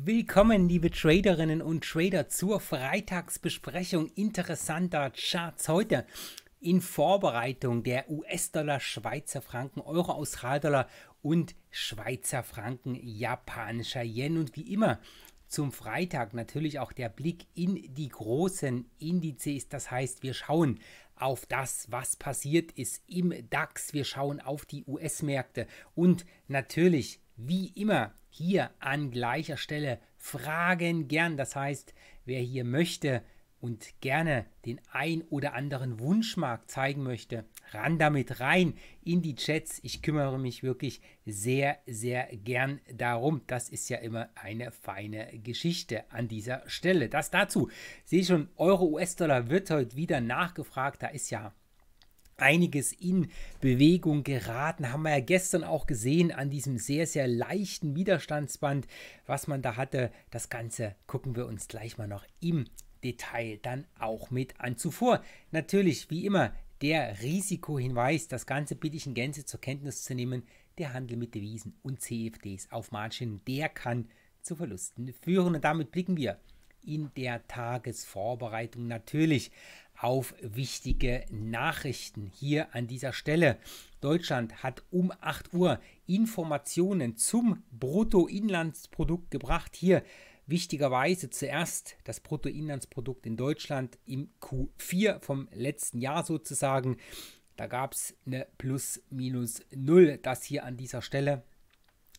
Willkommen, liebe Traderinnen und Trader, zur Freitagsbesprechung interessanter Charts heute. In Vorbereitung der US-Dollar, Schweizer Franken, Euro, Australdollar und Schweizer Franken, japanischer Yen und wie immer zum Freitag natürlich auch der Blick in die großen Indizes. Das heißt, wir schauen auf das, was passiert ist im DAX. Wir schauen auf die US-Märkte und natürlich, wie immer, hier an gleicher Stelle fragen gern. Das heißt, wer hier möchte und gerne den ein oder anderen Wunschmarkt zeigen möchte, ran damit rein in die Chats. Ich kümmere mich wirklich sehr, sehr gern darum. Das ist ja immer eine feine Geschichte an dieser Stelle. Das dazu. Sehe schon, Euro, US-Dollar wird heute wieder nachgefragt. Da ist ja einiges in Bewegung geraten. Haben wir ja gestern auch gesehen an diesem sehr, sehr leichten Widerstandsband, was man da hatte. Das Ganze gucken wir uns gleich mal noch im Detail dann auch mit an. Zuvor natürlich, wie immer, der Risikohinweis. Das Ganze bitte ich in Gänze zur Kenntnis zu nehmen. Der Handel mit Devisen und CFDs auf Margin, der kann zu Verlusten führen. Und damit blicken wir in der Tagesvorbereitung natürlich auf wichtige Nachrichten hier an dieser Stelle. Deutschland hat um 8 Uhr Informationen zum Bruttoinlandsprodukt gebracht. Hier wichtigerweise zuerst das Bruttoinlandsprodukt in Deutschland im Q4 vom letzten Jahr sozusagen. Da gab es eine Plus-Minus-Null. Das hier an dieser Stelle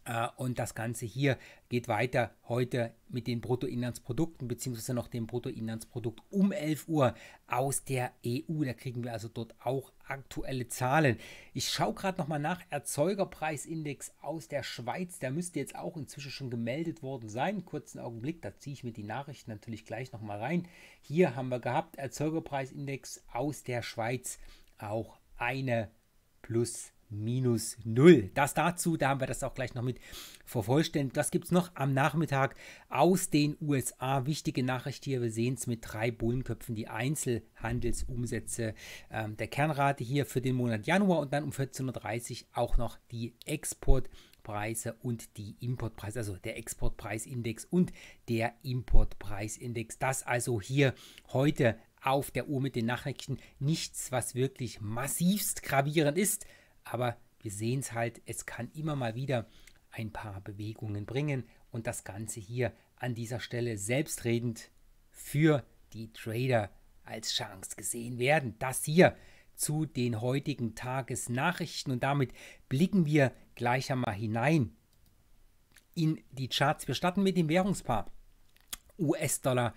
äh, und das Ganze hier geht weiter heute mit den Bruttoinlandsprodukten beziehungsweise noch dem Bruttoinlandsprodukt um 11 Uhr aus der EU. Da kriegen wir also dort auch aktuelle Zahlen. Ich schaue gerade nochmal nach Erzeugerpreisindex aus der Schweiz. Der müsste jetzt auch inzwischen schon gemeldet worden sein. Kurzen Augenblick, da ziehe ich mir die Nachrichten natürlich gleich nochmal rein. Hier haben wir gehabt Erzeugerpreisindex aus der Schweiz auch eine plus minus 0. Das dazu, da haben wir das auch gleich noch mit vervollständigt. Was gibt es noch am Nachmittag aus den USA? Wichtige Nachricht hier, wir sehen es mit drei Bullenköpfen, die Einzelhandelsumsätze ähm, der Kernrate hier für den Monat Januar und dann um 14.30 Uhr auch noch die Exportpreise und die Importpreise, also der Exportpreisindex und der Importpreisindex. Das also hier heute auf der Uhr mit den Nachrichten. Nichts, was wirklich massivst gravierend ist, aber wir sehen es halt, es kann immer mal wieder ein paar Bewegungen bringen und das Ganze hier an dieser Stelle selbstredend für die Trader als Chance gesehen werden. Das hier zu den heutigen Tagesnachrichten und damit blicken wir gleich einmal hinein in die Charts. Wir starten mit dem Währungspaar US-Dollar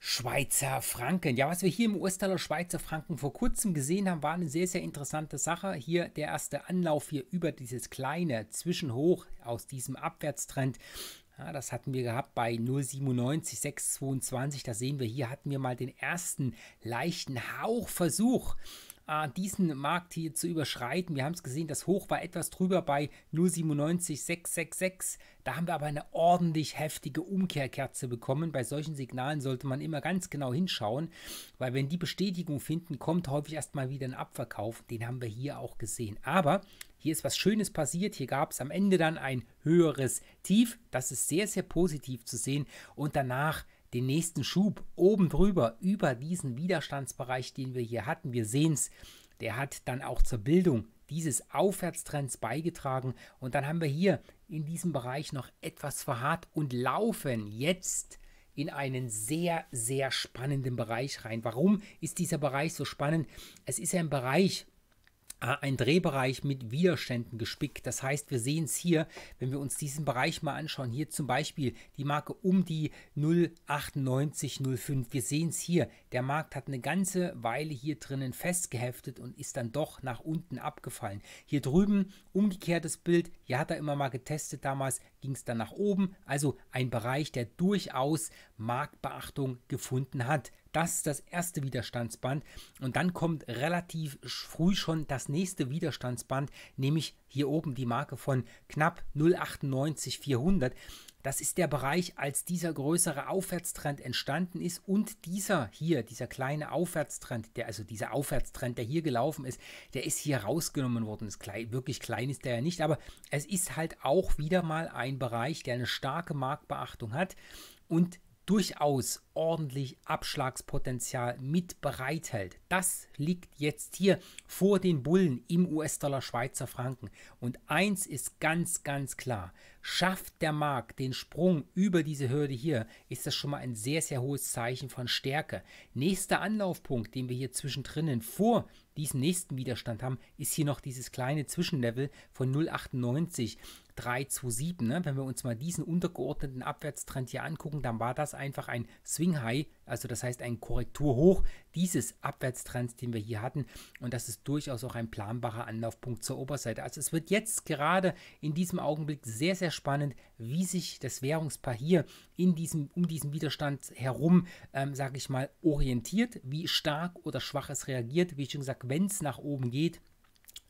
Schweizer Franken. Ja, was wir hier im US-Dollar Schweizer Franken vor kurzem gesehen haben, war eine sehr, sehr interessante Sache. Hier der erste Anlauf hier über dieses kleine Zwischenhoch aus diesem Abwärtstrend. Ja, das hatten wir gehabt bei 0,97, 6,22. Da sehen wir, hier hatten wir mal den ersten leichten Hauchversuch. Äh, diesen Markt hier zu überschreiten. Wir haben es gesehen, das Hoch war etwas drüber bei 0,97666. Da haben wir aber eine ordentlich heftige Umkehrkerze bekommen. Bei solchen Signalen sollte man immer ganz genau hinschauen, weil wenn die Bestätigung finden, kommt häufig erstmal wieder ein Abverkauf. Den haben wir hier auch gesehen. Aber hier ist was Schönes passiert. Hier gab es am Ende dann ein höheres Tief. Das ist sehr, sehr positiv zu sehen. Und danach den nächsten Schub oben drüber über diesen Widerstandsbereich, den wir hier hatten. Wir sehen es, der hat dann auch zur Bildung dieses Aufwärtstrends beigetragen. Und dann haben wir hier in diesem Bereich noch etwas verharrt und laufen jetzt in einen sehr, sehr spannenden Bereich rein. Warum ist dieser Bereich so spannend? Es ist ein Bereich, äh, ein Drehbereich mit Widerständen gespickt. Das heißt, wir sehen es hier, wenn wir uns diesen Bereich mal anschauen, hier zum Beispiel die Marke um die 09805. Wir sehen es hier, der Markt hat eine ganze Weile hier drinnen festgeheftet und ist dann doch nach unten abgefallen. Hier drüben umgekehrtes Bild, hier hat er immer mal getestet, damals ging es dann nach oben. Also ein Bereich, der durchaus Marktbeachtung gefunden hat. Das ist das erste Widerstandsband und dann kommt relativ früh schon das nächste Widerstandsband, nämlich hier oben die Marke von knapp 098,400. Das ist der Bereich, als dieser größere Aufwärtstrend entstanden ist und dieser hier, dieser kleine Aufwärtstrend, der, also dieser Aufwärtstrend, der hier gelaufen ist, der ist hier rausgenommen worden. Ist klein, wirklich klein ist der ja nicht, aber es ist halt auch wieder mal ein Bereich, der eine starke Marktbeachtung hat und durchaus ordentlich Abschlagspotenzial mit bereithält. Das liegt jetzt hier vor den Bullen im US-Dollar Schweizer Franken. Und eins ist ganz, ganz klar. Schafft der Markt den Sprung über diese Hürde hier, ist das schon mal ein sehr, sehr hohes Zeichen von Stärke. Nächster Anlaufpunkt, den wir hier zwischendrin vor diesem nächsten Widerstand haben, ist hier noch dieses kleine Zwischenlevel von 0,98. 3 zu 7. Ne? Wenn wir uns mal diesen untergeordneten Abwärtstrend hier angucken, dann war das einfach ein Swing High, also das heißt ein Korrekturhoch dieses Abwärtstrends, den wir hier hatten. Und das ist durchaus auch ein planbarer Anlaufpunkt zur Oberseite. Also es wird jetzt gerade in diesem Augenblick sehr, sehr spannend, wie sich das Währungspaar hier in diesem, um diesen Widerstand herum, ähm, sage ich mal, orientiert, wie stark oder schwach es reagiert. Wie ich schon gesagt, wenn es nach oben geht,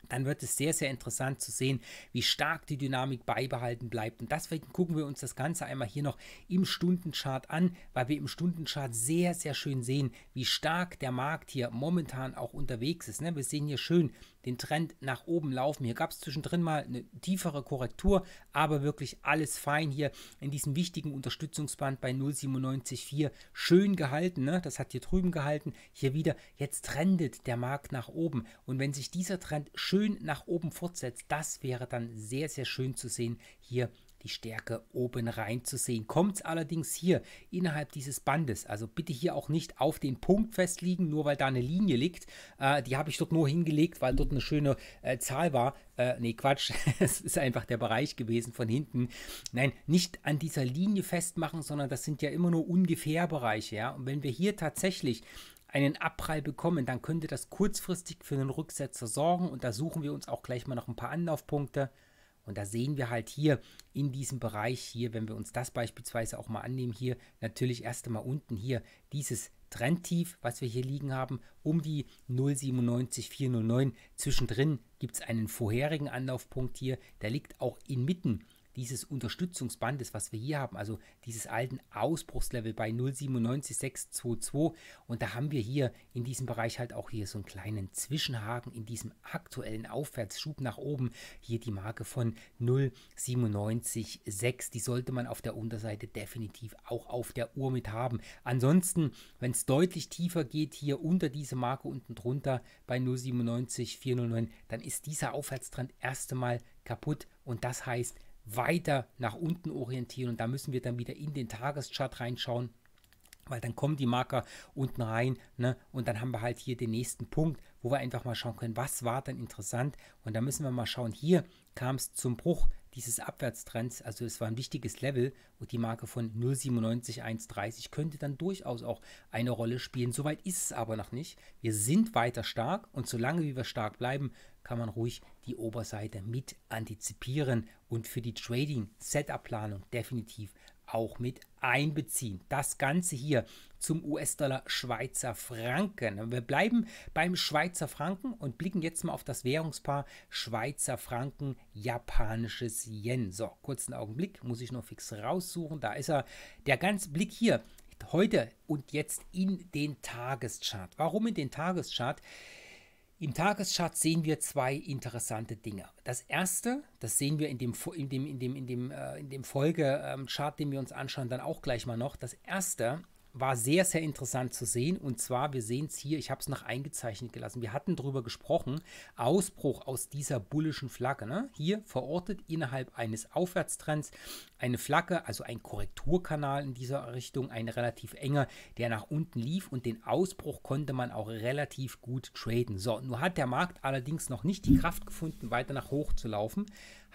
dann wird es sehr, sehr interessant zu sehen, wie stark die Dynamik beibehalten bleibt. Und deswegen gucken wir uns das Ganze einmal hier noch im Stundenchart an, weil wir im Stundenchart sehr, sehr schön sehen, wie stark der Markt hier momentan auch unterwegs ist. Ne? Wir sehen hier schön den Trend nach oben laufen. Hier gab es zwischendrin mal eine tiefere Korrektur, aber wirklich alles fein hier in diesem wichtigen Unterstützungsband bei 0,97,4 schön gehalten. Ne? Das hat hier drüben gehalten, hier wieder. Jetzt trendet der Markt nach oben und wenn sich dieser Trend schön nach oben fortsetzt, das wäre dann sehr, sehr schön zu sehen hier die Stärke oben rein zu sehen. Kommt es allerdings hier innerhalb dieses Bandes, also bitte hier auch nicht auf den Punkt festlegen, nur weil da eine Linie liegt. Äh, die habe ich dort nur hingelegt, weil dort eine schöne äh, Zahl war. Äh, ne Quatsch, es ist einfach der Bereich gewesen von hinten. Nein, nicht an dieser Linie festmachen, sondern das sind ja immer nur ungefähr Bereiche. Ja? Und wenn wir hier tatsächlich einen Abprall bekommen, dann könnte das kurzfristig für einen Rücksetzer sorgen und da suchen wir uns auch gleich mal noch ein paar Anlaufpunkte. Und da sehen wir halt hier in diesem Bereich hier, wenn wir uns das beispielsweise auch mal annehmen, hier natürlich erst einmal unten hier dieses Trendtief, was wir hier liegen haben, um die 0,97,409. Zwischendrin gibt es einen vorherigen Anlaufpunkt hier, der liegt auch inmitten dieses Unterstützungsbandes, was wir hier haben, also dieses alten Ausbruchslevel bei 0,97622 und da haben wir hier in diesem Bereich halt auch hier so einen kleinen Zwischenhaken in diesem aktuellen Aufwärtsschub nach oben, hier die Marke von 0,976, die sollte man auf der Unterseite definitiv auch auf der Uhr mit haben. Ansonsten, wenn es deutlich tiefer geht, hier unter diese Marke unten drunter bei 097.409, dann ist dieser Aufwärtstrend erst einmal kaputt und das heißt, weiter nach unten orientieren. Und da müssen wir dann wieder in den Tageschart reinschauen, weil dann kommen die Marker unten rein. Ne? Und dann haben wir halt hier den nächsten Punkt, wo wir einfach mal schauen können, was war denn interessant. Und da müssen wir mal schauen, hier kam es zum Bruch dieses Abwärtstrends, also es war ein wichtiges Level und die Marke von 0,97,130 könnte dann durchaus auch eine Rolle spielen. Soweit ist es aber noch nicht. Wir sind weiter stark und solange wir stark bleiben, kann man ruhig die Oberseite mit antizipieren und für die Trading-Setup-Planung definitiv auch mit einbeziehen. Das Ganze hier zum US-Dollar Schweizer Franken. Wir bleiben beim Schweizer Franken und blicken jetzt mal auf das Währungspaar Schweizer Franken japanisches Yen. So, kurzen Augenblick, muss ich noch fix raussuchen. Da ist er. Der ganze Blick hier heute und jetzt in den Tageschart. Warum in den Tageschart? Im Tagesschatz sehen wir zwei interessante Dinge. Das erste, das sehen wir in dem, in dem, in dem, in dem, äh, in dem Folgechart, den wir uns anschauen, dann auch gleich mal noch. Das erste war sehr, sehr interessant zu sehen. Und zwar, wir sehen es hier, ich habe es noch eingezeichnet gelassen. Wir hatten darüber gesprochen, Ausbruch aus dieser bullischen Flagge. Ne? Hier verortet innerhalb eines Aufwärtstrends eine Flagge, also ein Korrekturkanal in dieser Richtung, ein relativ enger, der nach unten lief. Und den Ausbruch konnte man auch relativ gut traden. So, nur hat der Markt allerdings noch nicht die Kraft gefunden, weiter nach hoch zu laufen.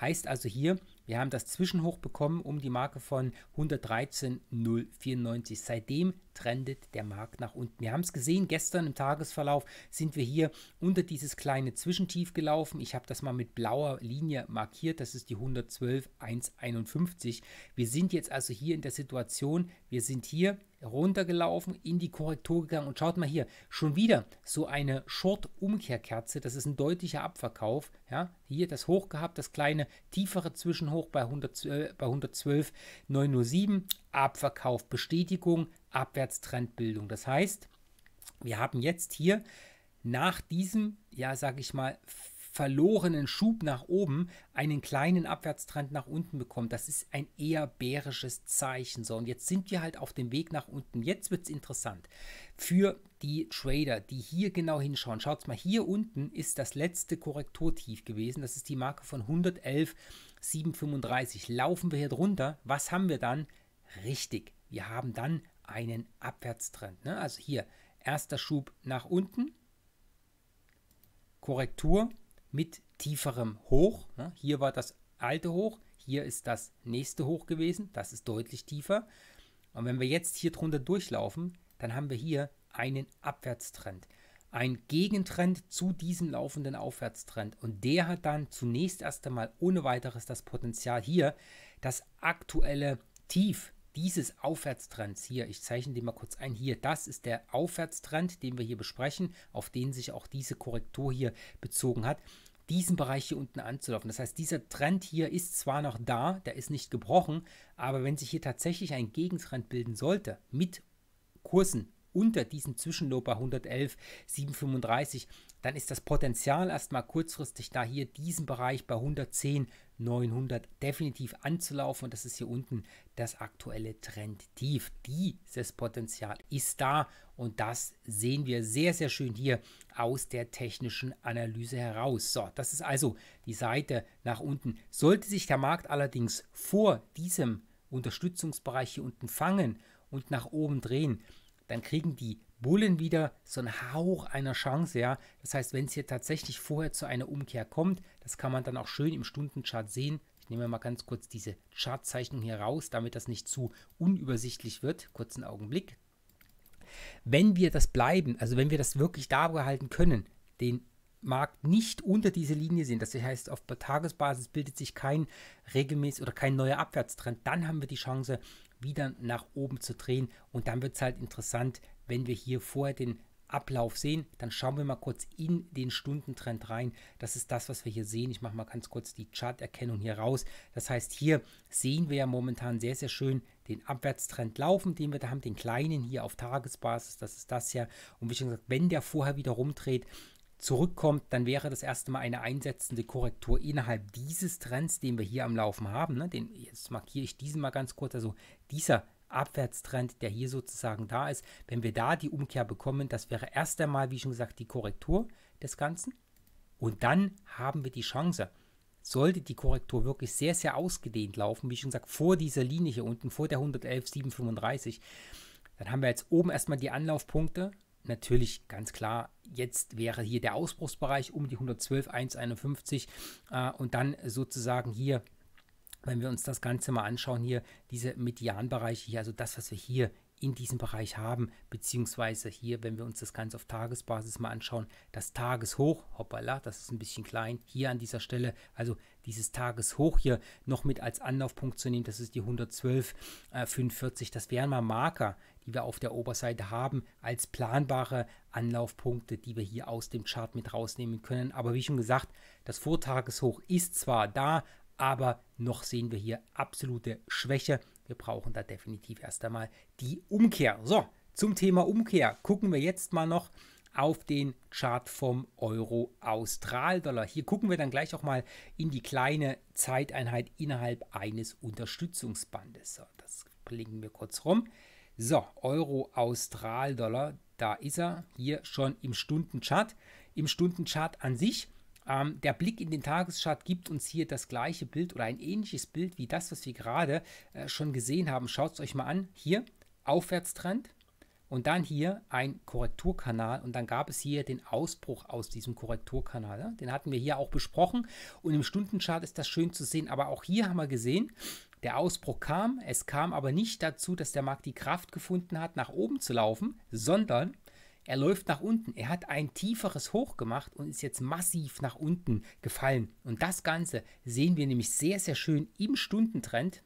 Heißt also hier, wir haben das Zwischenhoch bekommen um die Marke von 113,094. Seitdem trendet der Markt nach unten. Wir haben es gesehen, gestern im Tagesverlauf sind wir hier unter dieses kleine Zwischentief gelaufen. Ich habe das mal mit blauer Linie markiert, das ist die 112,151. Wir sind jetzt also hier in der Situation, wir sind hier runtergelaufen, in die Korrektur gegangen und schaut mal hier, schon wieder so eine Short-Umkehrkerze, das ist ein deutlicher Abverkauf, ja, hier das Hoch gehabt, das kleine tiefere Zwischenhoch bei 112.907. äh, 112 Abverkauf, Bestätigung, Abwärtstrendbildung. Das heißt, wir haben jetzt hier nach diesem, ja, sage ich mal, verlorenen Schub nach oben einen kleinen Abwärtstrend nach unten bekommen. Das ist ein eher bärisches Zeichen. So, und jetzt sind wir halt auf dem Weg nach unten. Jetzt wird es interessant für die Trader, die hier genau hinschauen. Schaut mal, hier unten ist das letzte Korrekturtief gewesen. Das ist die Marke von 111,735. Laufen wir hier drunter. Was haben wir dann? richtig. Wir haben dann einen Abwärtstrend. Ne? Also hier erster Schub nach unten, Korrektur mit tieferem Hoch. Ne? Hier war das alte Hoch, hier ist das nächste Hoch gewesen, das ist deutlich tiefer. Und wenn wir jetzt hier drunter durchlaufen, dann haben wir hier einen Abwärtstrend. Ein Gegentrend zu diesem laufenden Aufwärtstrend. Und der hat dann zunächst erst einmal ohne weiteres das Potenzial hier, das aktuelle Tief dieses Aufwärtstrends hier, ich zeichne den mal kurz ein, hier, das ist der Aufwärtstrend, den wir hier besprechen, auf den sich auch diese Korrektur hier bezogen hat, diesen Bereich hier unten anzulaufen. Das heißt, dieser Trend hier ist zwar noch da, der ist nicht gebrochen, aber wenn sich hier tatsächlich ein Gegentrend bilden sollte mit Kursen unter diesem Zwischenlob bei 111, 735, dann ist das Potenzial erstmal kurzfristig da hier diesen Bereich bei 110, 900 definitiv anzulaufen. Und das ist hier unten das aktuelle Trendtief. Dieses Potenzial ist da und das sehen wir sehr, sehr schön hier aus der technischen Analyse heraus. So, das ist also die Seite nach unten. Sollte sich der Markt allerdings vor diesem Unterstützungsbereich hier unten fangen und nach oben drehen, dann kriegen die Bullen wieder so ein Hauch einer Chance, ja. Das heißt, wenn es hier tatsächlich vorher zu einer Umkehr kommt, das kann man dann auch schön im Stundenchart sehen. Ich nehme mal ganz kurz diese Chartzeichnung hier raus, damit das nicht zu unübersichtlich wird. Kurzen Augenblick. Wenn wir das bleiben, also wenn wir das wirklich da behalten können, den Markt nicht unter diese Linie sehen, das heißt auf Tagesbasis bildet sich kein regelmäßig oder kein neuer Abwärtstrend, dann haben wir die Chance, wieder nach oben zu drehen und dann wird es halt interessant, wenn wir hier vorher den Ablauf sehen, dann schauen wir mal kurz in den Stundentrend rein. Das ist das, was wir hier sehen. Ich mache mal ganz kurz die Charterkennung hier raus. Das heißt, hier sehen wir ja momentan sehr, sehr schön den Abwärtstrend laufen, den wir da haben, den kleinen hier auf Tagesbasis. Das ist das ja. Und wie schon gesagt, wenn der vorher wieder rumdreht, zurückkommt, dann wäre das erste Mal eine einsetzende Korrektur innerhalb dieses Trends, den wir hier am Laufen haben. Ne? Den, jetzt markiere ich diesen mal ganz kurz. Also dieser Abwärtstrend, der hier sozusagen da ist. Wenn wir da die Umkehr bekommen, das wäre erst einmal, wie schon gesagt, die Korrektur des Ganzen. Und dann haben wir die Chance, sollte die Korrektur wirklich sehr, sehr ausgedehnt laufen, wie schon gesagt, vor dieser Linie hier unten, vor der 111,735, dann haben wir jetzt oben erstmal die Anlaufpunkte. Natürlich, ganz klar, jetzt wäre hier der Ausbruchsbereich um die 112,151 äh, und dann sozusagen hier wenn wir uns das Ganze mal anschauen hier, diese Medianbereiche hier, also das, was wir hier in diesem Bereich haben, beziehungsweise hier, wenn wir uns das Ganze auf Tagesbasis mal anschauen, das Tageshoch, hoppala, das ist ein bisschen klein, hier an dieser Stelle, also dieses Tageshoch hier noch mit als Anlaufpunkt zu nehmen, das ist die 112,45, äh, das wären mal Marker, die wir auf der Oberseite haben, als planbare Anlaufpunkte, die wir hier aus dem Chart mit rausnehmen können. Aber wie schon gesagt, das Vortageshoch ist zwar da, aber noch sehen wir hier absolute Schwäche. Wir brauchen da definitiv erst einmal die Umkehr. So, zum Thema Umkehr gucken wir jetzt mal noch auf den Chart vom Euro austral dollar Hier gucken wir dann gleich auch mal in die kleine Zeiteinheit innerhalb eines Unterstützungsbandes. So, das blinken wir kurz rum. So, Euro austral dollar da ist er hier schon im Stundenchart. Im Stundenchart an sich ähm, der Blick in den Tageschart gibt uns hier das gleiche Bild oder ein ähnliches Bild wie das, was wir gerade äh, schon gesehen haben. Schaut es euch mal an. Hier Aufwärtstrend und dann hier ein Korrekturkanal und dann gab es hier den Ausbruch aus diesem Korrekturkanal. Ja? Den hatten wir hier auch besprochen und im Stundenchart ist das schön zu sehen, aber auch hier haben wir gesehen, der Ausbruch kam, es kam aber nicht dazu, dass der Markt die Kraft gefunden hat, nach oben zu laufen, sondern er läuft nach unten. Er hat ein tieferes Hoch gemacht und ist jetzt massiv nach unten gefallen. Und das Ganze sehen wir nämlich sehr, sehr schön im Stundentrend.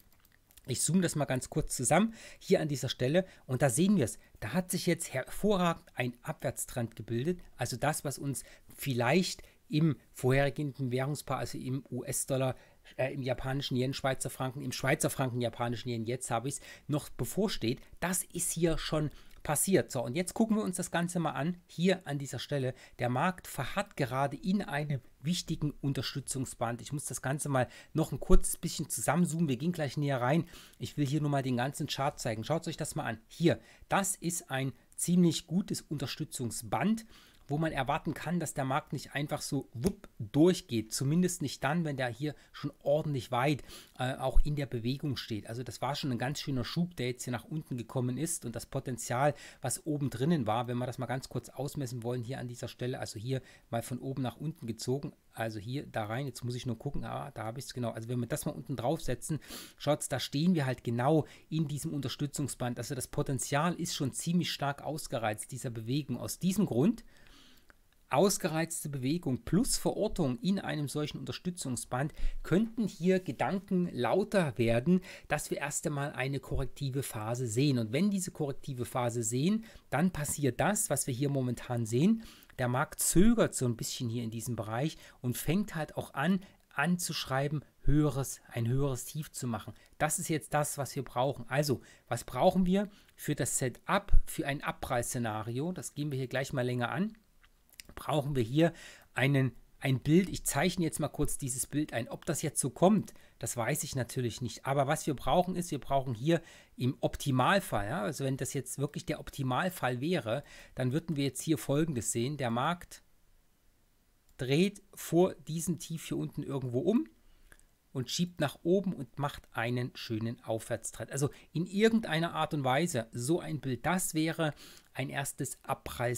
Ich zoome das mal ganz kurz zusammen hier an dieser Stelle und da sehen wir es. Da hat sich jetzt hervorragend ein Abwärtstrend gebildet. Also das, was uns vielleicht im vorhergehenden Währungspaar, also im US-Dollar, äh, im japanischen Yen, Schweizer Franken, im Schweizer Franken, japanischen Yen, jetzt habe ich es, noch bevorsteht. Das ist hier schon passiert. So, und jetzt gucken wir uns das Ganze mal an, hier an dieser Stelle. Der Markt verharrt gerade in einem wichtigen Unterstützungsband. Ich muss das Ganze mal noch ein kurzes bisschen zusammenzoomen. Wir gehen gleich näher rein. Ich will hier nur mal den ganzen Chart zeigen. Schaut euch das mal an. Hier, das ist ein ziemlich gutes Unterstützungsband wo man erwarten kann, dass der Markt nicht einfach so wupp durchgeht. Zumindest nicht dann, wenn der hier schon ordentlich weit äh, auch in der Bewegung steht. Also das war schon ein ganz schöner Schub, der jetzt hier nach unten gekommen ist und das Potenzial, was oben drinnen war, wenn wir das mal ganz kurz ausmessen wollen hier an dieser Stelle, also hier mal von oben nach unten gezogen, also hier da rein, jetzt muss ich nur gucken, ah, da habe ich es genau. Also wenn wir das mal unten draufsetzen, schaut, da stehen wir halt genau in diesem Unterstützungsband. Also das Potenzial ist schon ziemlich stark ausgereizt dieser Bewegung. Aus diesem Grund Ausgereizte Bewegung plus Verortung in einem solchen Unterstützungsband könnten hier Gedanken lauter werden, dass wir erst einmal eine korrektive Phase sehen. Und wenn diese korrektive Phase sehen, dann passiert das, was wir hier momentan sehen. Der Markt zögert so ein bisschen hier in diesem Bereich und fängt halt auch an, anzuschreiben, höheres, ein höheres Tief zu machen. Das ist jetzt das, was wir brauchen. Also, was brauchen wir für das Setup, für ein Abpreisszenario? Das gehen wir hier gleich mal länger an brauchen wir hier einen, ein Bild. Ich zeichne jetzt mal kurz dieses Bild ein. Ob das jetzt so kommt, das weiß ich natürlich nicht. Aber was wir brauchen ist, wir brauchen hier im Optimalfall, ja, also wenn das jetzt wirklich der Optimalfall wäre, dann würden wir jetzt hier Folgendes sehen. Der Markt dreht vor diesem Tief hier unten irgendwo um und schiebt nach oben und macht einen schönen Aufwärtstritt. Also in irgendeiner Art und Weise so ein Bild, das wäre ein erstes abprall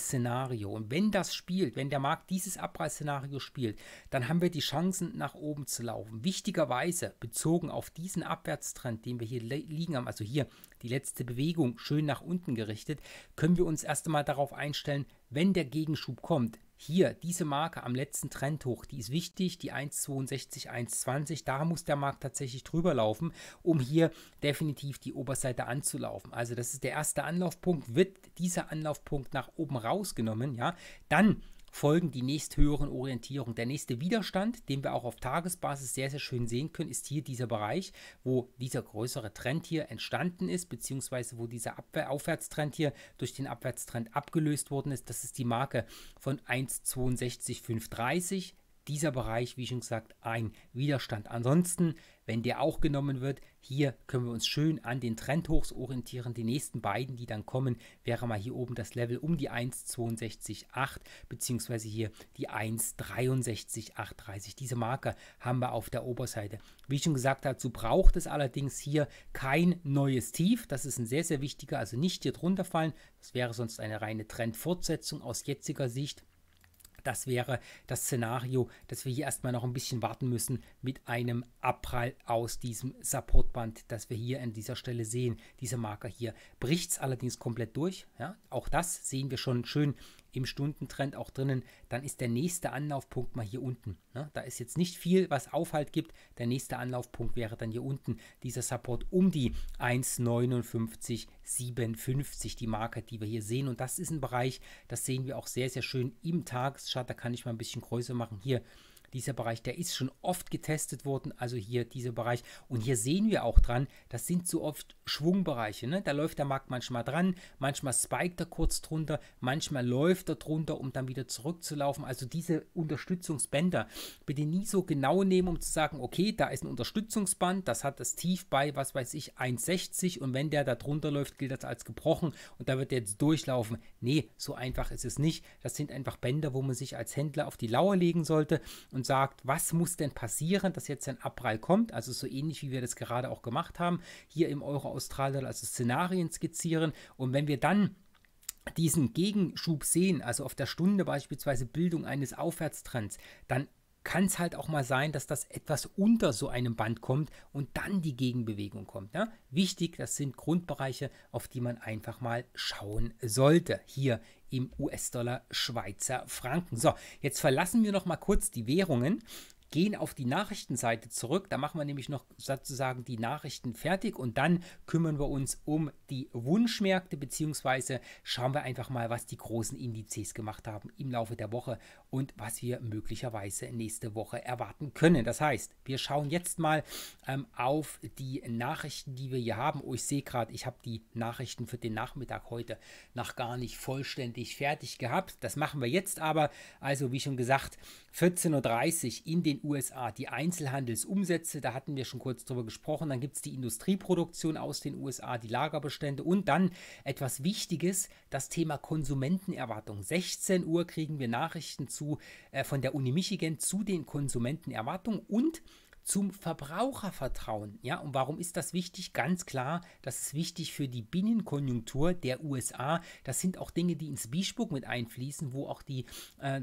Und wenn das spielt, wenn der Markt dieses abprall spielt, dann haben wir die Chancen, nach oben zu laufen. Wichtigerweise bezogen auf diesen Abwärtstrend, den wir hier liegen haben, also hier die letzte Bewegung schön nach unten gerichtet, können wir uns erst einmal darauf einstellen, wenn der Gegenschub kommt, hier, diese Marke am letzten Trend hoch, die ist wichtig, die 1,62, 1,20, da muss der Markt tatsächlich drüber laufen, um hier definitiv die Oberseite anzulaufen. Also das ist der erste Anlaufpunkt, wird dieser Anlaufpunkt nach oben rausgenommen, ja, dann folgen die nächsthöheren Orientierungen. Der nächste Widerstand, den wir auch auf Tagesbasis sehr, sehr schön sehen können, ist hier dieser Bereich, wo dieser größere Trend hier entstanden ist, beziehungsweise wo dieser Abwehr Aufwärtstrend hier durch den Abwärtstrend abgelöst worden ist. Das ist die Marke von 1,62530. Dieser Bereich, wie schon gesagt, ein Widerstand. Ansonsten wenn der auch genommen wird, hier können wir uns schön an den Trendhochs orientieren. Die nächsten beiden, die dann kommen, wäre mal hier oben das Level um die 1,628 bzw. hier die 1,63830. Diese Marke haben wir auf der Oberseite. Wie ich schon gesagt habe, dazu braucht es allerdings hier kein neues Tief. Das ist ein sehr, sehr wichtiger, also nicht hier drunter fallen. Das wäre sonst eine reine Trendfortsetzung aus jetziger Sicht. Das wäre das Szenario, dass wir hier erstmal noch ein bisschen warten müssen mit einem Abprall aus diesem Supportband, das wir hier an dieser Stelle sehen. Dieser Marker hier bricht es allerdings komplett durch. Ja? Auch das sehen wir schon schön im Stundentrend auch drinnen, dann ist der nächste Anlaufpunkt mal hier unten. Ne? Da ist jetzt nicht viel, was Aufhalt gibt. Der nächste Anlaufpunkt wäre dann hier unten dieser Support um die 1,59,57, die Marke, die wir hier sehen. Und das ist ein Bereich, das sehen wir auch sehr, sehr schön im Tagesschart. Da kann ich mal ein bisschen größer machen. Hier dieser Bereich, der ist schon oft getestet worden, also hier dieser Bereich. Und hier sehen wir auch dran, das sind so oft Schwungbereiche. Ne? Da läuft der Markt manchmal dran, manchmal spiked er kurz drunter, manchmal läuft er drunter, um dann wieder zurückzulaufen. Also diese Unterstützungsbänder bitte nie so genau nehmen, um zu sagen, okay, da ist ein Unterstützungsband, das hat das Tief bei, was weiß ich, 1,60 und wenn der da drunter läuft, gilt das als gebrochen und da wird der jetzt durchlaufen. Nee, so einfach ist es nicht. Das sind einfach Bänder, wo man sich als Händler auf die Lauer legen sollte und und sagt, was muss denn passieren, dass jetzt ein Abprall kommt. Also so ähnlich wie wir das gerade auch gemacht haben, hier im Euro-Australien, also Szenarien skizzieren. Und wenn wir dann diesen Gegenschub sehen, also auf der Stunde beispielsweise Bildung eines Aufwärtstrends, dann kann es halt auch mal sein, dass das etwas unter so einem Band kommt und dann die Gegenbewegung kommt. Ne? Wichtig, das sind Grundbereiche, auf die man einfach mal schauen sollte. Hier im US-Dollar Schweizer Franken. So, jetzt verlassen wir noch mal kurz die Währungen gehen auf die Nachrichtenseite zurück. Da machen wir nämlich noch sozusagen die Nachrichten fertig und dann kümmern wir uns um die Wunschmärkte beziehungsweise schauen wir einfach mal, was die großen Indizes gemacht haben im Laufe der Woche und was wir möglicherweise nächste Woche erwarten können. Das heißt, wir schauen jetzt mal ähm, auf die Nachrichten, die wir hier haben. Oh, ich sehe gerade, ich habe die Nachrichten für den Nachmittag heute noch gar nicht vollständig fertig gehabt. Das machen wir jetzt aber. Also wie schon gesagt, 14.30 Uhr in den USA, die Einzelhandelsumsätze, da hatten wir schon kurz drüber gesprochen. Dann gibt es die Industrieproduktion aus den USA, die Lagerbestände und dann etwas Wichtiges, das Thema Konsumentenerwartung. 16 Uhr kriegen wir Nachrichten zu äh, von der Uni Michigan zu den Konsumentenerwartungen und zum Verbrauchervertrauen. Ja, und warum ist das wichtig? Ganz klar, das ist wichtig für die Binnenkonjunktur der USA. Das sind auch Dinge, die ins Bischbuch mit einfließen, wo auch die äh,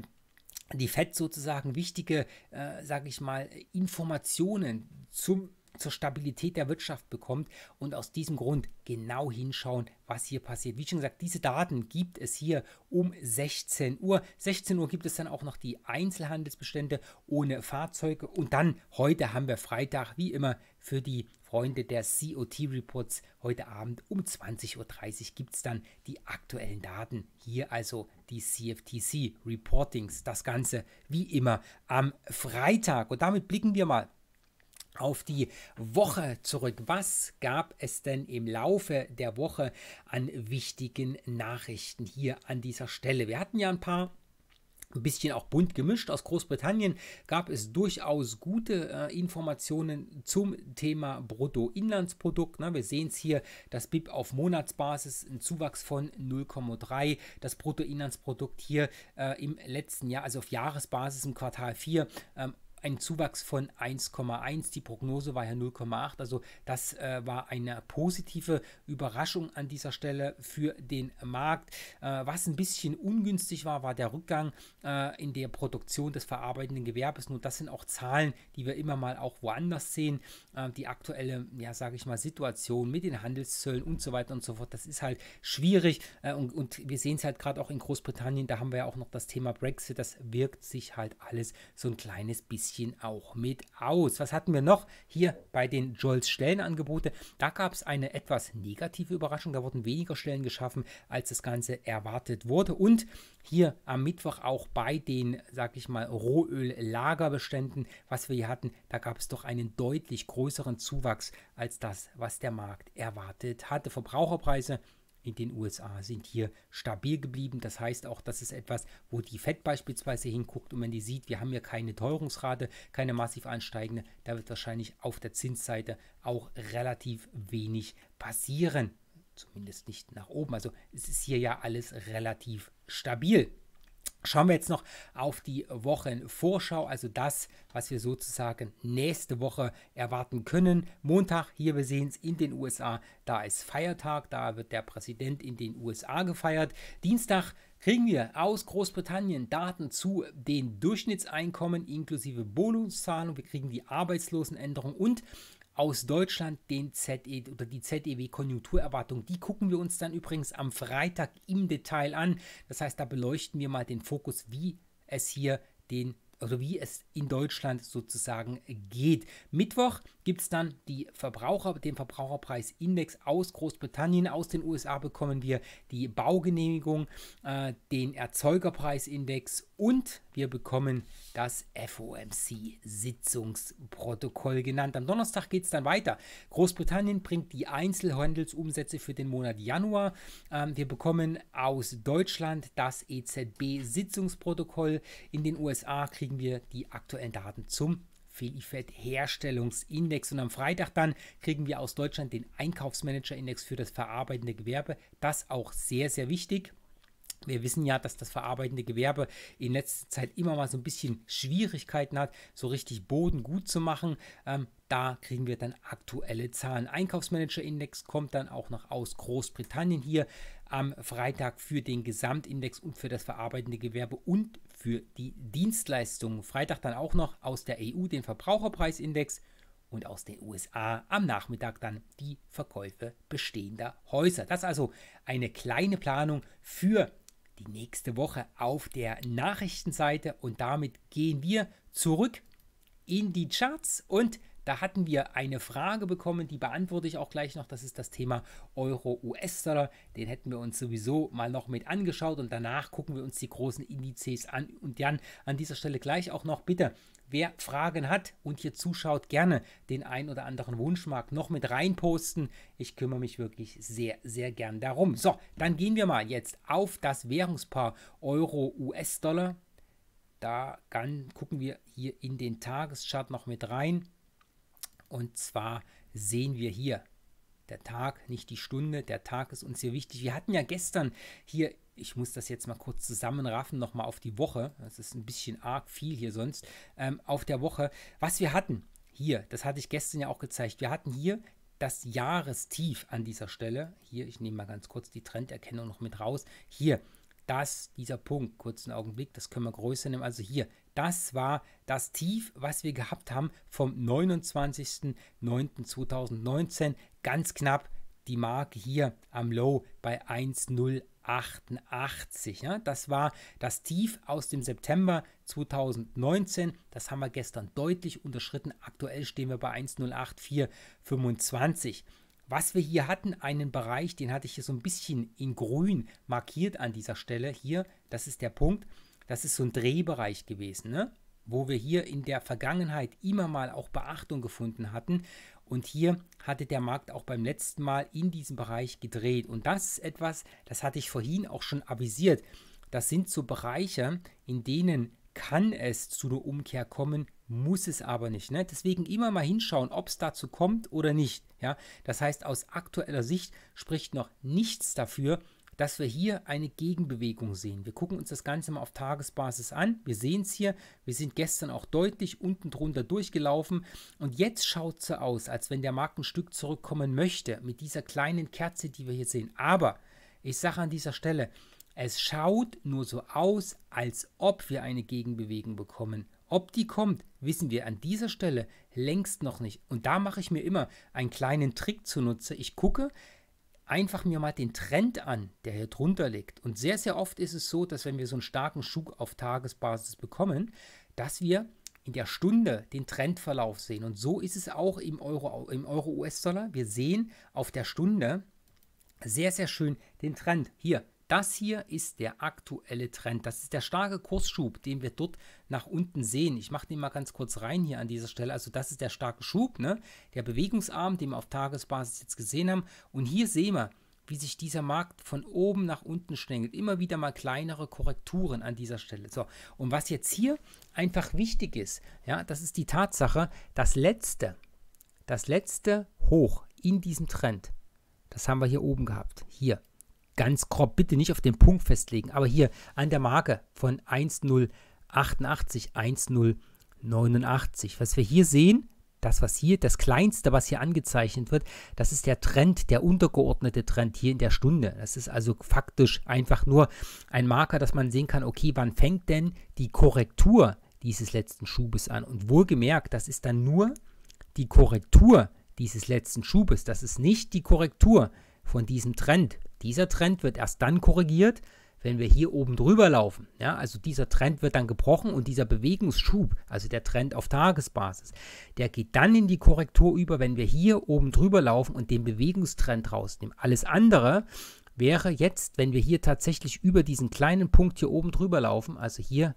die FED sozusagen wichtige, äh, sage ich mal, Informationen zum zur Stabilität der Wirtschaft bekommt und aus diesem Grund genau hinschauen, was hier passiert. Wie schon gesagt, diese Daten gibt es hier um 16 Uhr. 16 Uhr gibt es dann auch noch die Einzelhandelsbestände ohne Fahrzeuge und dann heute haben wir Freitag wie immer für die Freunde der COT Reports. Heute Abend um 20.30 Uhr gibt es dann die aktuellen Daten. Hier also die CFTC Reportings. Das Ganze wie immer am Freitag. Und damit blicken wir mal auf die Woche zurück. Was gab es denn im Laufe der Woche an wichtigen Nachrichten hier an dieser Stelle? Wir hatten ja ein paar ein bisschen auch bunt gemischt. Aus Großbritannien gab es durchaus gute äh, Informationen zum Thema Bruttoinlandsprodukt. Ne? Wir sehen es hier, das BIP auf Monatsbasis, ein Zuwachs von 0,3. Das Bruttoinlandsprodukt hier äh, im letzten Jahr, also auf Jahresbasis im Quartal 4, ähm, ein Zuwachs von 1,1. Die Prognose war ja 0,8. Also das äh, war eine positive Überraschung an dieser Stelle für den Markt. Äh, was ein bisschen ungünstig war, war der Rückgang äh, in der Produktion des verarbeitenden Gewerbes. Nur das sind auch Zahlen, die wir immer mal auch woanders sehen. Äh, die aktuelle, ja, sage ich mal, Situation mit den Handelszöllen und so weiter und so fort, das ist halt schwierig. Äh, und, und wir sehen es halt gerade auch in Großbritannien, da haben wir ja auch noch das Thema Brexit. Das wirkt sich halt alles so ein kleines bisschen bisschen auch mit aus. Was hatten wir noch hier bei den jolz Stellenangebote? Da gab es eine etwas negative Überraschung. Da wurden weniger Stellen geschaffen, als das Ganze erwartet wurde. Und hier am Mittwoch auch bei den, sag ich mal, Rohöl-Lagerbeständen, was wir hier hatten, da gab es doch einen deutlich größeren Zuwachs als das, was der Markt erwartet hatte. Verbraucherpreise in den USA sind hier stabil geblieben. Das heißt auch, das ist etwas, wo die FED beispielsweise hinguckt und wenn die sieht, wir haben hier keine Teuerungsrate, keine massiv ansteigende, da wird wahrscheinlich auf der Zinsseite auch relativ wenig passieren. Zumindest nicht nach oben. Also es ist hier ja alles relativ stabil. Schauen wir jetzt noch auf die Wochenvorschau, also das, was wir sozusagen nächste Woche erwarten können. Montag, hier wir sehen es in den USA, da ist Feiertag, da wird der Präsident in den USA gefeiert. Dienstag kriegen wir aus Großbritannien Daten zu den Durchschnittseinkommen inklusive Bonuszahlen. Wir kriegen die Arbeitslosenänderung und aus Deutschland den ZE oder die ZEW Konjunkturerwartung. Die gucken wir uns dann übrigens am Freitag im Detail an. Das heißt, da beleuchten wir mal den Fokus, wie es hier den also wie es in Deutschland sozusagen geht. Mittwoch gibt es dann die Verbraucher, den Verbraucherpreisindex aus Großbritannien, aus den USA bekommen wir die Baugenehmigung, äh, den Erzeugerpreisindex und wir bekommen das FOMC-Sitzungsprotokoll genannt. Am Donnerstag geht es dann weiter. Großbritannien bringt die Einzelhandelsumsätze für den Monat Januar. Ähm, wir bekommen aus Deutschland das EZB-Sitzungsprotokoll. In den USA kriegen wir die aktuellen Daten zum Fehlifett-Herstellungsindex. Und am Freitag dann kriegen wir aus Deutschland den Einkaufsmanager-Index für das verarbeitende Gewerbe. Das auch sehr, sehr wichtig. Wir wissen ja, dass das verarbeitende Gewerbe in letzter Zeit immer mal so ein bisschen Schwierigkeiten hat, so richtig Boden gut zu machen. Ähm, da kriegen wir dann aktuelle Zahlen. Einkaufsmanager-Index kommt dann auch noch aus Großbritannien hier am Freitag für den Gesamtindex und für das verarbeitende Gewerbe und für die Dienstleistungen. Freitag dann auch noch aus der EU den Verbraucherpreisindex und aus den USA am Nachmittag dann die Verkäufe bestehender Häuser. Das ist also eine kleine Planung für die nächste Woche auf der Nachrichtenseite. Und damit gehen wir zurück in die Charts und da hatten wir eine Frage bekommen, die beantworte ich auch gleich noch. Das ist das Thema Euro-US-Dollar. Den hätten wir uns sowieso mal noch mit angeschaut und danach gucken wir uns die großen Indizes an. Und Jan, an dieser Stelle gleich auch noch bitte Wer Fragen hat und hier zuschaut, gerne den ein oder anderen Wunschmarkt noch mit reinposten. Ich kümmere mich wirklich sehr, sehr gern darum. So, dann gehen wir mal jetzt auf das Währungspaar Euro-US-Dollar. Da kann, gucken wir hier in den Tageschart noch mit rein. Und zwar sehen wir hier der Tag, nicht die Stunde. Der Tag ist uns hier wichtig. Wir hatten ja gestern hier ich muss das jetzt mal kurz zusammenraffen, nochmal auf die Woche. Das ist ein bisschen arg viel hier sonst. Ähm, auf der Woche, was wir hatten hier, das hatte ich gestern ja auch gezeigt. Wir hatten hier das Jahrestief an dieser Stelle. Hier, ich nehme mal ganz kurz die Trenderkennung noch mit raus. Hier, das, dieser Punkt, kurzen Augenblick, das können wir größer nehmen. Also hier, das war das Tief, was wir gehabt haben vom 29.09.2019. Ganz knapp die Marke hier am Low bei 101. 88. Ja? Das war das Tief aus dem September 2019. Das haben wir gestern deutlich unterschritten. Aktuell stehen wir bei 1,08425. Was wir hier hatten, einen Bereich, den hatte ich hier so ein bisschen in grün markiert an dieser Stelle. Hier, das ist der Punkt. Das ist so ein Drehbereich gewesen, ne? wo wir hier in der Vergangenheit immer mal auch Beachtung gefunden hatten. Und hier hatte der Markt auch beim letzten Mal in diesem Bereich gedreht. Und das ist etwas, das hatte ich vorhin auch schon avisiert. Das sind so Bereiche, in denen kann es zu einer Umkehr kommen, muss es aber nicht. Ne? Deswegen immer mal hinschauen, ob es dazu kommt oder nicht. Ja? Das heißt, aus aktueller Sicht spricht noch nichts dafür, dass wir hier eine Gegenbewegung sehen. Wir gucken uns das Ganze mal auf Tagesbasis an. Wir sehen es hier. Wir sind gestern auch deutlich unten drunter durchgelaufen. Und jetzt schaut es so aus, als wenn der Markt ein Stück zurückkommen möchte mit dieser kleinen Kerze, die wir hier sehen. Aber ich sage an dieser Stelle, es schaut nur so aus, als ob wir eine Gegenbewegung bekommen. Ob die kommt, wissen wir an dieser Stelle längst noch nicht. Und da mache ich mir immer einen kleinen Trick zunutze. Ich gucke, einfach mir mal den Trend an, der hier drunter liegt. Und sehr, sehr oft ist es so, dass wenn wir so einen starken Schub auf Tagesbasis bekommen, dass wir in der Stunde den Trendverlauf sehen. Und so ist es auch im Euro, im Euro US-Dollar. Wir sehen auf der Stunde sehr, sehr schön den Trend. Hier, das hier ist der aktuelle Trend. Das ist der starke Kursschub, den wir dort nach unten sehen. Ich mache den mal ganz kurz rein hier an dieser Stelle. Also das ist der starke Schub, ne? der Bewegungsarm, den wir auf Tagesbasis jetzt gesehen haben. Und hier sehen wir, wie sich dieser Markt von oben nach unten schlängelt. Immer wieder mal kleinere Korrekturen an dieser Stelle. So, und was jetzt hier einfach wichtig ist, ja, das ist die Tatsache, das letzte, das letzte Hoch in diesem Trend, das haben wir hier oben gehabt. Hier, ganz grob, bitte nicht auf den Punkt festlegen, aber hier an der Marke von 1088, 1089. Was wir hier sehen, das, was hier, das Kleinste, was hier angezeichnet wird, das ist der Trend, der untergeordnete Trend hier in der Stunde. Das ist also faktisch einfach nur ein Marker, dass man sehen kann, okay, wann fängt denn die Korrektur dieses letzten Schubes an? Und wohlgemerkt, das ist dann nur die Korrektur dieses letzten Schubes. Das ist nicht die Korrektur von diesem Trend. Dieser Trend wird erst dann korrigiert, wenn wir hier oben drüber laufen. Ja, also dieser Trend wird dann gebrochen und dieser Bewegungsschub, also der Trend auf Tagesbasis, der geht dann in die Korrektur über, wenn wir hier oben drüber laufen und den Bewegungstrend rausnehmen. Alles andere wäre jetzt, wenn wir hier tatsächlich über diesen kleinen Punkt hier oben drüber laufen, also hier,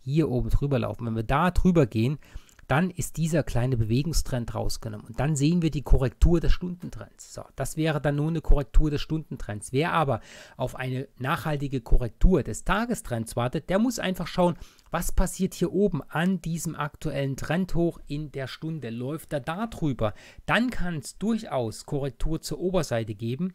hier oben drüber laufen, wenn wir da drüber gehen, dann ist dieser kleine Bewegungstrend rausgenommen. Und dann sehen wir die Korrektur des Stundentrends. So, das wäre dann nur eine Korrektur des Stundentrends. Wer aber auf eine nachhaltige Korrektur des Tagestrends wartet, der muss einfach schauen, was passiert hier oben an diesem aktuellen Trendhoch in der Stunde. Läuft er da drüber? Dann kann es durchaus Korrektur zur Oberseite geben.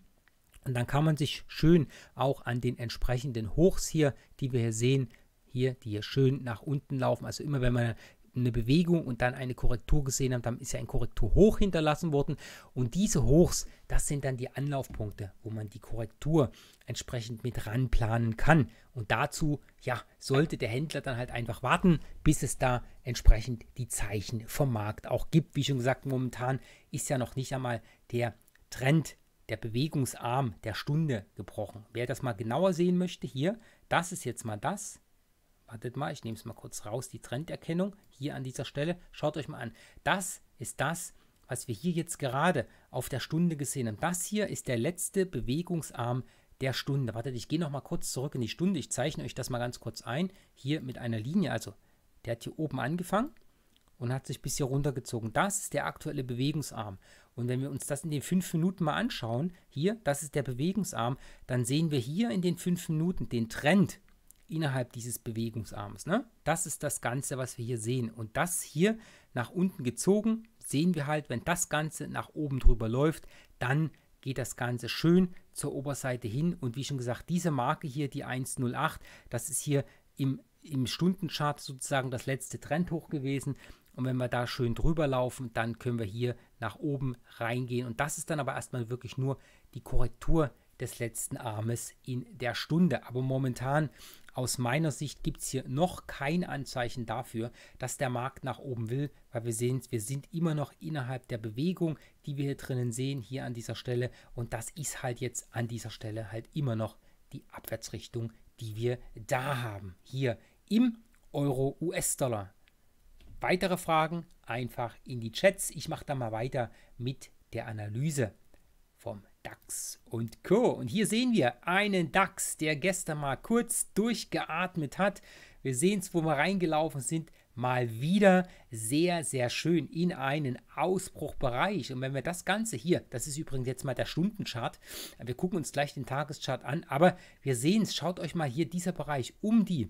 Und dann kann man sich schön auch an den entsprechenden Hochs hier, die wir hier sehen, hier, die hier schön nach unten laufen. Also immer wenn man eine Bewegung und dann eine Korrektur gesehen haben, dann ist ja ein Korrekturhoch hinterlassen worden. Und diese Hochs, das sind dann die Anlaufpunkte, wo man die Korrektur entsprechend mit ranplanen kann. Und dazu, ja, sollte der Händler dann halt einfach warten, bis es da entsprechend die Zeichen vom Markt auch gibt. Wie schon gesagt, momentan ist ja noch nicht einmal der Trend der Bewegungsarm der Stunde gebrochen. Wer das mal genauer sehen möchte, hier, das ist jetzt mal das wartet mal, ich nehme es mal kurz raus, die Trenderkennung hier an dieser Stelle. Schaut euch mal an. Das ist das, was wir hier jetzt gerade auf der Stunde gesehen haben. Das hier ist der letzte Bewegungsarm der Stunde. Wartet, ich gehe noch mal kurz zurück in die Stunde. Ich zeichne euch das mal ganz kurz ein. Hier mit einer Linie. Also, der hat hier oben angefangen und hat sich bis hier runtergezogen. Das ist der aktuelle Bewegungsarm. Und wenn wir uns das in den fünf Minuten mal anschauen, hier, das ist der Bewegungsarm, dann sehen wir hier in den fünf Minuten den Trend innerhalb dieses Bewegungsarms. Ne? Das ist das Ganze, was wir hier sehen. Und das hier nach unten gezogen, sehen wir halt, wenn das Ganze nach oben drüber läuft, dann geht das Ganze schön zur Oberseite hin. Und wie schon gesagt, diese Marke hier, die 108, das ist hier im, im Stundenchart sozusagen das letzte Trendhoch gewesen. Und wenn wir da schön drüber laufen, dann können wir hier nach oben reingehen. Und das ist dann aber erstmal wirklich nur die Korrektur des letzten Armes in der Stunde. Aber momentan aus meiner Sicht gibt es hier noch kein Anzeichen dafür, dass der Markt nach oben will, weil wir sehen, wir sind immer noch innerhalb der Bewegung, die wir hier drinnen sehen, hier an dieser Stelle. Und das ist halt jetzt an dieser Stelle halt immer noch die Abwärtsrichtung, die wir da haben. Hier im Euro-US-Dollar. Weitere Fragen einfach in die Chats. Ich mache da mal weiter mit der Analyse vom DAX und Co. Und hier sehen wir einen DAX, der gestern mal kurz durchgeatmet hat. Wir sehen es, wo wir reingelaufen sind. Mal wieder sehr, sehr schön in einen Ausbruchbereich. Und wenn wir das Ganze hier, das ist übrigens jetzt mal der Stundenchart, wir gucken uns gleich den Tageschart an, aber wir sehen es, schaut euch mal hier dieser Bereich um die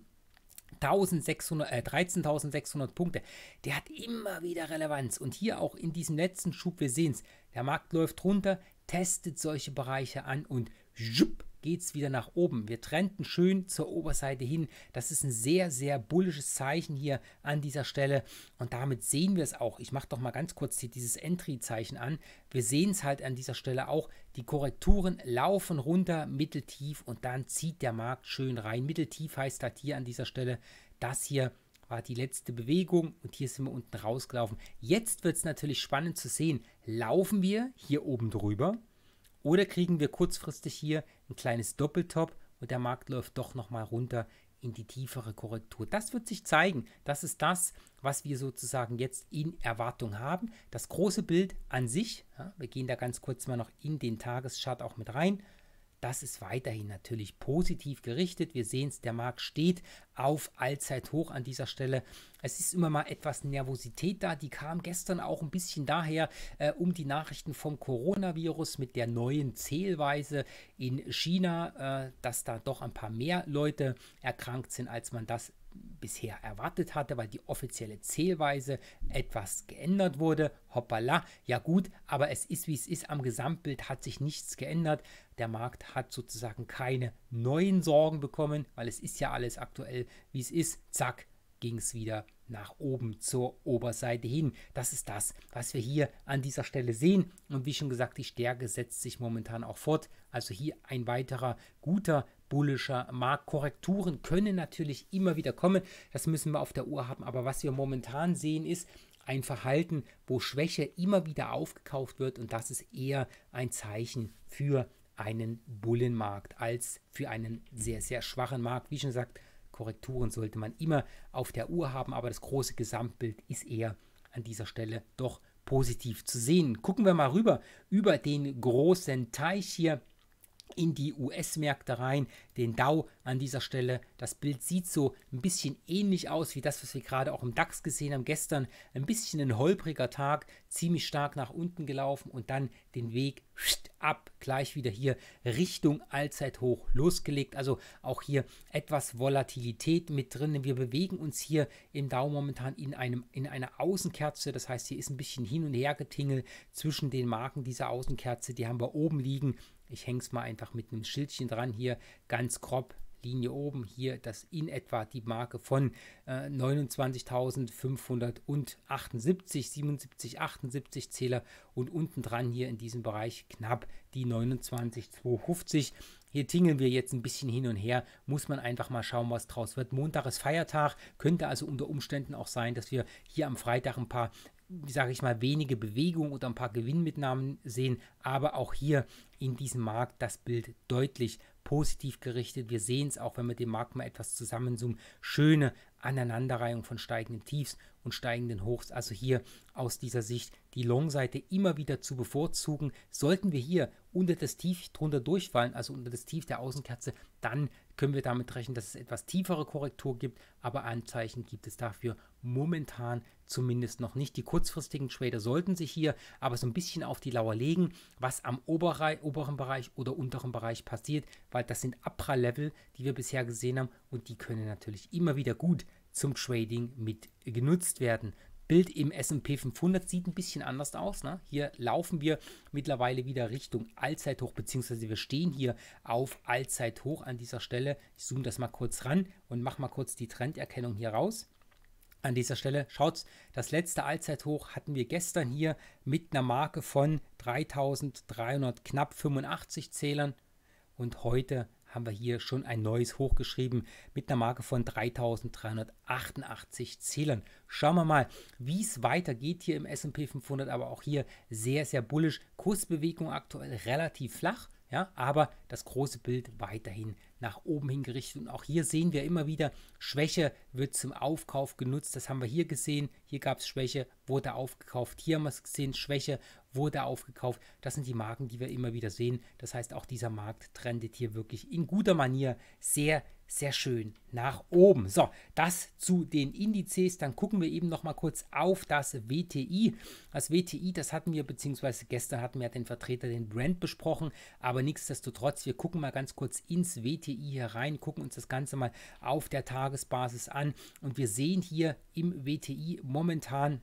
1600, äh, 13.600 Punkte, der hat immer wieder Relevanz. Und hier auch in diesem letzten Schub, wir sehen es, der Markt läuft runter, testet solche Bereiche an und schupp, geht's wieder nach oben. Wir trennten schön zur Oberseite hin. Das ist ein sehr, sehr bullisches Zeichen hier an dieser Stelle. Und damit sehen wir es auch. Ich mache doch mal ganz kurz hier dieses Entry-Zeichen an. Wir sehen es halt an dieser Stelle auch. Die Korrekturen laufen runter, mitteltief und dann zieht der Markt schön rein. Mitteltief heißt halt hier an dieser Stelle, dass hier war die letzte Bewegung und hier sind wir unten rausgelaufen. Jetzt wird es natürlich spannend zu sehen, laufen wir hier oben drüber oder kriegen wir kurzfristig hier ein kleines Doppeltop und der Markt läuft doch nochmal runter in die tiefere Korrektur. Das wird sich zeigen. Das ist das, was wir sozusagen jetzt in Erwartung haben. Das große Bild an sich, ja, wir gehen da ganz kurz mal noch in den Tageschart auch mit rein, das ist weiterhin natürlich positiv gerichtet. Wir sehen es, der Markt steht auf Allzeithoch an dieser Stelle. Es ist immer mal etwas Nervosität da, die kam gestern auch ein bisschen daher, äh, um die Nachrichten vom Coronavirus mit der neuen Zählweise in China, äh, dass da doch ein paar mehr Leute erkrankt sind, als man das bisher erwartet hatte, weil die offizielle Zählweise etwas geändert wurde. Hoppala, ja gut, aber es ist wie es ist, am Gesamtbild hat sich nichts geändert. Der Markt hat sozusagen keine neuen Sorgen bekommen, weil es ist ja alles aktuell, wie es ist. Zack, ging es wieder nach oben zur Oberseite hin. Das ist das, was wir hier an dieser Stelle sehen. Und wie schon gesagt, die Stärke setzt sich momentan auch fort. Also hier ein weiterer guter bullischer Markt. Korrekturen können natürlich immer wieder kommen, das müssen wir auf der Uhr haben, aber was wir momentan sehen ist ein Verhalten, wo Schwäche immer wieder aufgekauft wird und das ist eher ein Zeichen für einen Bullenmarkt als für einen sehr, sehr schwachen Markt. Wie schon gesagt, Korrekturen sollte man immer auf der Uhr haben, aber das große Gesamtbild ist eher an dieser Stelle doch positiv zu sehen. Gucken wir mal rüber über den großen Teich hier in die US-Märkte rein, den DAO an dieser Stelle. Das Bild sieht so ein bisschen ähnlich aus wie das, was wir gerade auch im DAX gesehen haben. Gestern ein bisschen ein holpriger Tag, ziemlich stark nach unten gelaufen und dann den Weg ab, gleich wieder hier Richtung Allzeithoch losgelegt. Also auch hier etwas Volatilität mit drin. Wir bewegen uns hier im DAO momentan in, einem, in einer Außenkerze. Das heißt, hier ist ein bisschen hin und her getingelt zwischen den Marken dieser Außenkerze. Die haben wir oben liegen ich hänge es mal einfach mit einem Schildchen dran hier, ganz grob Linie oben hier, das in etwa die Marke von äh, 29.578, 77, 78 Zähler und unten dran hier in diesem Bereich knapp die 29.250. Hier tingeln wir jetzt ein bisschen hin und her, muss man einfach mal schauen, was draus wird. Montag ist Feiertag, könnte also unter Umständen auch sein, dass wir hier am Freitag ein paar sage ich mal, wenige Bewegungen oder ein paar Gewinnmitnahmen sehen. Aber auch hier in diesem Markt das Bild deutlich positiv gerichtet. Wir sehen es auch, wenn wir den Markt mal etwas zusammenzoomen. Schöne Aneinanderreihung von steigenden Tiefs und steigenden Hochs. Also hier aus dieser Sicht die Long-Seite immer wieder zu bevorzugen. Sollten wir hier unter das Tief drunter durchfallen, also unter das Tief der Außenkerze, dann können wir damit rechnen, dass es etwas tiefere Korrektur gibt, aber Anzeichen gibt es dafür momentan zumindest noch nicht. Die kurzfristigen Trader sollten sich hier aber so ein bisschen auf die Lauer legen, was am Oberrei oberen Bereich oder unteren Bereich passiert, weil das sind Abprall-Level, die wir bisher gesehen haben und die können natürlich immer wieder gut zum Trading mit genutzt werden. Bild im S&P 500 sieht ein bisschen anders aus. Ne? Hier laufen wir mittlerweile wieder Richtung Allzeithoch, beziehungsweise wir stehen hier auf Allzeithoch an dieser Stelle. Ich zoome das mal kurz ran und mache mal kurz die Trenderkennung hier raus. An dieser Stelle schaut, das letzte Allzeithoch hatten wir gestern hier mit einer Marke von 3300 knapp 85 Zählern und heute haben wir hier schon ein neues hochgeschrieben mit einer Marke von 3388 Zählern. Schauen wir mal, wie es weitergeht hier im S&P 500, aber auch hier sehr, sehr bullisch. Kursbewegung aktuell relativ flach, ja, aber das große Bild weiterhin nach oben hingerichtet. Und auch hier sehen wir immer wieder, Schwäche wird zum Aufkauf genutzt. Das haben wir hier gesehen. Hier gab es Schwäche, wurde aufgekauft. Hier haben wir es gesehen, Schwäche wurde aufgekauft. Das sind die Marken, die wir immer wieder sehen. Das heißt, auch dieser Markt trendet hier wirklich in guter Manier sehr, sehr schön nach oben. So, das zu den Indizes. Dann gucken wir eben noch mal kurz auf das WTI. Das WTI, das hatten wir, beziehungsweise gestern hatten wir den Vertreter, den Brand besprochen. Aber nichtsdestotrotz, wir gucken mal ganz kurz ins WTI hier rein, gucken uns das Ganze mal auf der Tagesbasis an und wir sehen hier im WTI momentan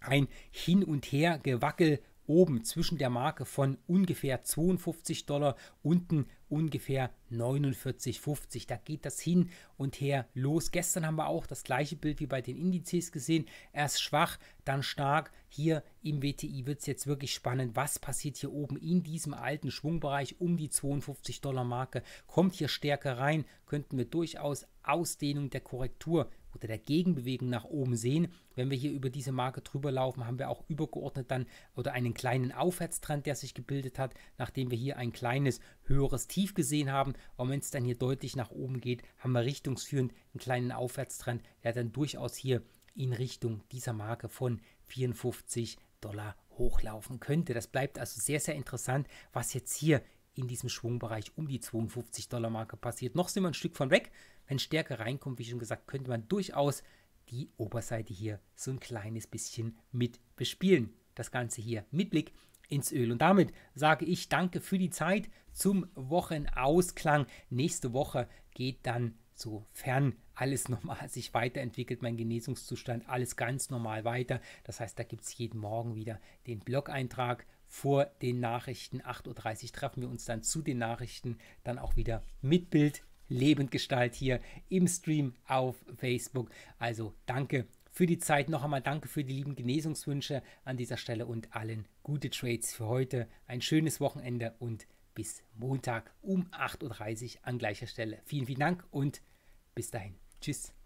ein Hin und Her Gewackel oben zwischen der Marke von ungefähr 52 Dollar, unten ungefähr 49,50. Da geht das hin und her los. Gestern haben wir auch das gleiche Bild wie bei den Indizes gesehen. Erst schwach, dann stark. Hier im WTI wird es jetzt wirklich spannend. Was passiert hier oben in diesem alten Schwungbereich um die 52 Dollar Marke? Kommt hier Stärke rein? Könnten wir durchaus Ausdehnung der Korrektur oder der Gegenbewegung nach oben sehen. Wenn wir hier über diese Marke drüber laufen, haben wir auch übergeordnet dann oder einen kleinen Aufwärtstrend, der sich gebildet hat, nachdem wir hier ein kleines höheres Tief gesehen haben. Und wenn es dann hier deutlich nach oben geht, haben wir richtungsführend einen kleinen Aufwärtstrend, der dann durchaus hier in Richtung dieser Marke von 54 Dollar hochlaufen könnte. Das bleibt also sehr, sehr interessant, was jetzt hier in diesem Schwungbereich um die 52 Dollar Marke passiert. Noch sind wir ein Stück von weg wenn Stärke reinkommt, wie schon gesagt, könnte man durchaus die Oberseite hier so ein kleines bisschen mit bespielen. Das Ganze hier mit Blick ins Öl. Und damit sage ich danke für die Zeit zum Wochenausklang. Nächste Woche geht dann, sofern alles normal sich weiterentwickelt, mein Genesungszustand, alles ganz normal weiter. Das heißt, da gibt es jeden Morgen wieder den Blog-Eintrag vor den Nachrichten. 8.30 Uhr treffen wir uns dann zu den Nachrichten, dann auch wieder mit Bild Lebendgestalt hier im Stream auf Facebook. Also danke für die Zeit. Noch einmal danke für die lieben Genesungswünsche an dieser Stelle und allen gute Trades für heute. Ein schönes Wochenende und bis Montag um 8.30 Uhr an gleicher Stelle. Vielen, vielen Dank und bis dahin. Tschüss.